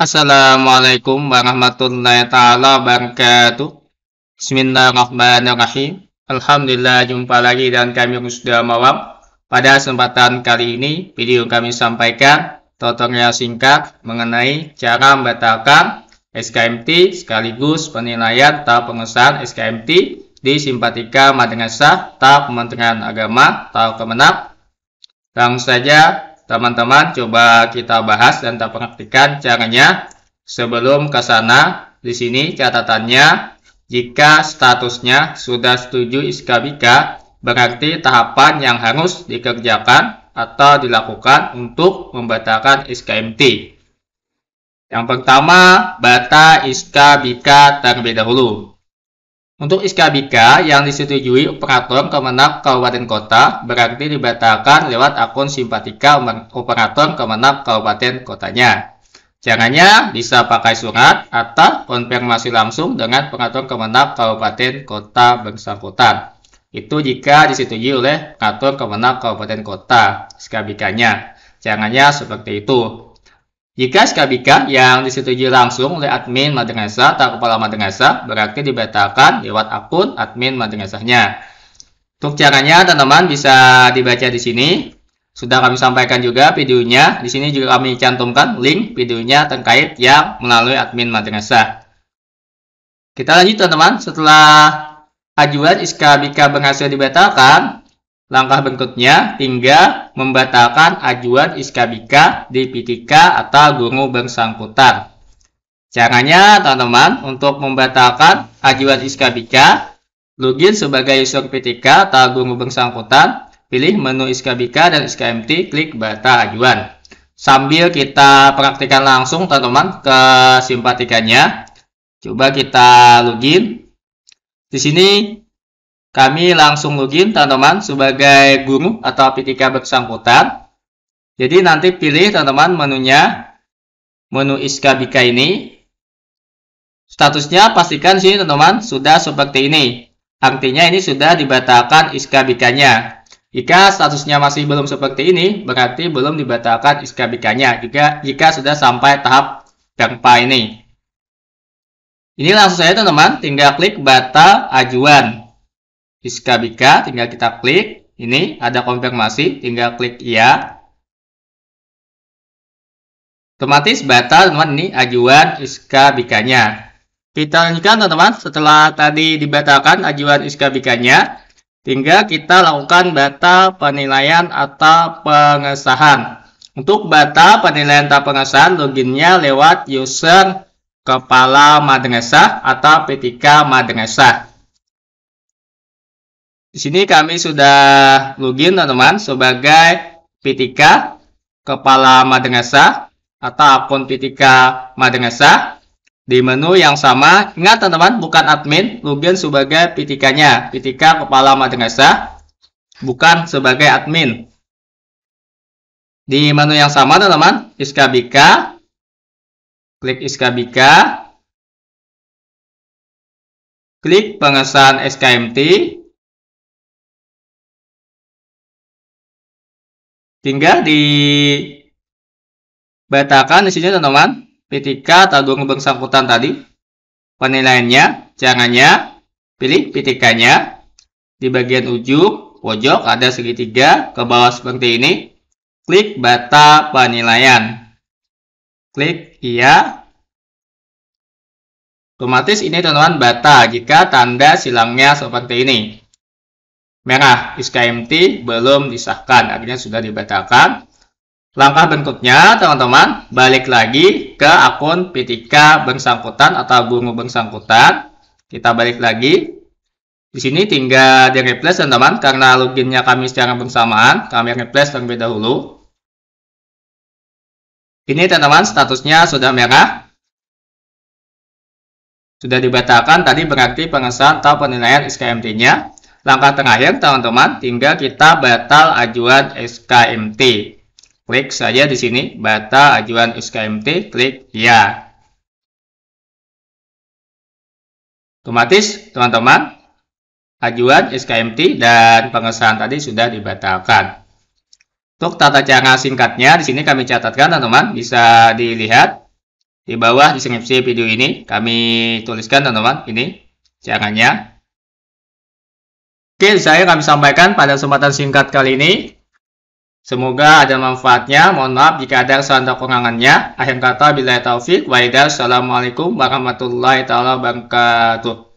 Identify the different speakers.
Speaker 1: Assalamualaikum warahmatullahi taala wabarakatuh. Bismillahirrahmanirrahim. Alhamdulillah jumpa lagi dan kami sudah malam. Pada kesempatan kali ini video kami sampaikan tutorial singkat mengenai cara membatalkan SKMT sekaligus penilaian tahap pengesahan SKMT di Simpatika Madrasah Tahap Kementerian Agama Tahap Kemenak. Langsung saja Teman-teman coba kita bahas dan kita praktikan caranya sebelum ke sana. Di sini catatannya jika statusnya sudah setuju iskabika berarti tahapan yang harus dikerjakan atau dilakukan untuk membatalkan SKMT. Yang pertama, bata ISKBK terlebih dahulu. Untuk SKBK yang disetujui operator kemenang kabupaten kota berarti dibatalkan lewat akun simpatika operator kemenang kabupaten kotanya. Caranya bisa pakai surat atau konfirmasi langsung dengan pengatur kemenang kabupaten kota bersangkutan. Itu jika disetujui oleh pengatur kemenang kabupaten kota SKBK-nya. Caranya seperti itu. Jika SKBK yang disetujui langsung oleh admin Madrasa atau kepala Madrasa berarti dibatalkan lewat akun admin madrasahnya. Untuk caranya teman-teman bisa dibaca di sini. Sudah kami sampaikan juga videonya. Di sini juga kami cantumkan link videonya terkait yang melalui admin madrasah. Kita lanjut teman-teman. Setelah ajuan SKBK berhasil dibatalkan, Langkah berikutnya hingga membatalkan ajuan Iskabika, di PTK atau guru bersangkutan. Caranya, teman-teman, untuk membatalkan ajuan Iskabika, login sebagai user PTK atau guru bersangkutan, pilih menu Iskabika dan Iskmt, klik batal ajuan. Sambil kita praktikan langsung, teman-teman, ke simpatikannya, Coba kita login. Di sini kami langsung login teman-teman sebagai guru atau PTK bersangkutan. Jadi nanti pilih teman-teman menunya, menu Iskabika ini. Statusnya pastikan sih, teman-teman sudah seperti ini. Artinya ini sudah dibatalkan Iskabikanya. Jika statusnya masih belum seperti ini, berarti belum dibatalkan Iskabikanya jika, jika sudah sampai tahap perpa ini. Ini langsung saja teman-teman, tinggal klik batal ajuan. Iskabika, tinggal kita klik. Ini ada konfirmasi, tinggal klik iya. Otomatis batal teman ini ajuan Iskabikanya. Kita lanjutkan teman-teman, setelah tadi dibatalkan ajuan Iskabikanya, tinggal kita lakukan batal penilaian atau pengesahan. Untuk batal penilaian atau pengesahan, loginnya lewat user kepala madrasah atau PTK madrasah. Di sini kami sudah login teman-teman sebagai PTK Kepala Madrasah atau akun PTK Madrasah di menu yang sama. Ingat teman-teman bukan admin, login sebagai PTK-nya, PTK Kepala Madrasah bukan sebagai admin. Di menu yang sama teman-teman, Iskabika klik iskabika klik pengesahan SKMT tinggal dibatalkan di sini teman-teman P3 tabung bersangkutan tadi penilaiannya caranya pilih ptk nya di bagian ujung pojok ada segitiga ke bawah seperti ini klik bata penilaian klik iya otomatis ini teman-teman bata jika tanda silangnya seperti ini merah SKMT belum disahkan akhirnya sudah dibatalkan langkah bentuknya, teman-teman balik lagi ke akun PTK bersangkutan atau guru bersangkutan kita balik lagi di sini tinggal di replace teman-teman karena loginnya kami secara bersamaan, kami replace terlebih dahulu. Ini teman-teman statusnya sudah merah. Sudah dibatalkan tadi berarti pengesahan atau penilaian SKMT-nya. Langkah terakhir teman-teman, tinggal kita batal ajuan SKMT. Klik saja di sini, batal ajuan SKMT, klik ya. Otomatis teman-teman, ajuan SKMT dan pengesahan tadi sudah dibatalkan. Untuk tata cara singkatnya, di sini kami catatkan teman-teman, bisa dilihat di bawah di deskripsi video ini. Kami tuliskan teman-teman, ini caranya. Oke, saya kami sampaikan pada kesempatan singkat kali ini. Semoga ada manfaatnya. Mohon maaf jika ada kesalahan atau kekurangannya. Akhir kata, bila taufik, waidah. Assalamualaikum warahmatullahi wabarakatuh.